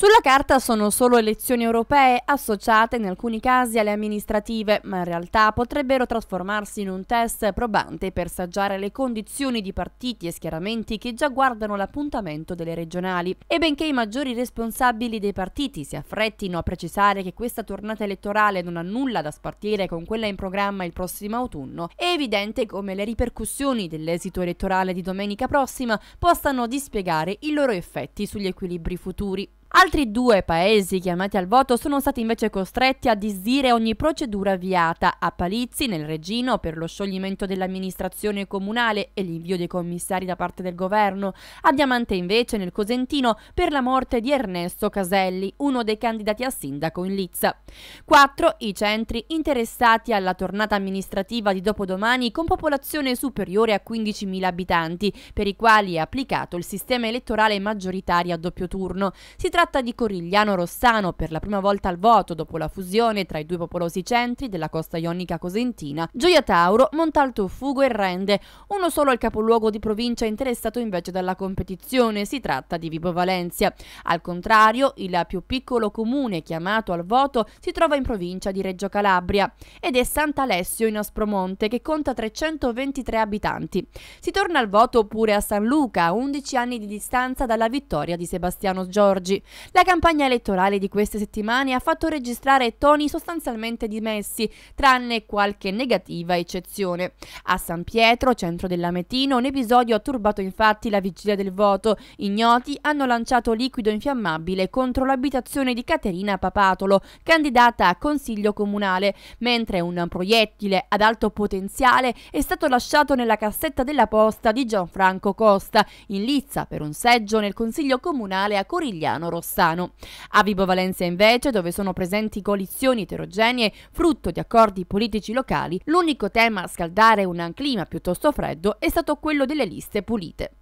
Sulla carta sono solo elezioni europee associate in alcuni casi alle amministrative, ma in realtà potrebbero trasformarsi in un test probante per saggiare le condizioni di partiti e schieramenti che già guardano l'appuntamento delle regionali. E benché i maggiori responsabili dei partiti si affrettino a precisare che questa tornata elettorale non ha nulla da spartire con quella in programma il prossimo autunno, è evidente come le ripercussioni dell'esito elettorale di domenica prossima possano dispiegare i loro effetti sugli equilibri futuri. Altri due paesi chiamati al voto sono stati invece costretti a disdire ogni procedura avviata. A Palizzi, nel Regino, per lo scioglimento dell'amministrazione comunale e l'invio dei commissari da parte del governo. A Diamante, invece, nel Cosentino, per la morte di Ernesto Caselli, uno dei candidati a sindaco in Lizza. Quattro I centri interessati alla tornata amministrativa di dopodomani con popolazione superiore a 15.000 abitanti, per i quali è applicato il sistema elettorale maggioritario a doppio turno. Si tratta tratta di Corigliano Rossano per la prima volta al voto dopo la fusione tra i due popolosi centri della costa ionica cosentina, Gioia Tauro, Montalto Fugo e Rende, uno solo al capoluogo di provincia interessato invece dalla competizione, si tratta di Vibo Valencia. Al contrario, il più piccolo comune chiamato al voto si trova in provincia di Reggio Calabria ed è Sant'Alessio in Aspromonte che conta 323 abitanti. Si torna al voto pure a San Luca, a 11 anni di distanza dalla vittoria di Sebastiano Giorgi. La campagna elettorale di queste settimane ha fatto registrare toni sostanzialmente dimessi, tranne qualche negativa eccezione. A San Pietro, centro dell'Ametino, un episodio ha turbato infatti la vigilia del voto. Ignoti hanno lanciato liquido infiammabile contro l'abitazione di Caterina Papatolo, candidata a consiglio comunale, mentre un proiettile ad alto potenziale è stato lasciato nella cassetta della posta di Gianfranco Costa, in lizza per un seggio nel consiglio comunale a Corigliano Rossi. Rossano. A Vibo Valencia invece, dove sono presenti coalizioni eterogenee frutto di accordi politici locali, l'unico tema a scaldare un clima piuttosto freddo è stato quello delle liste pulite.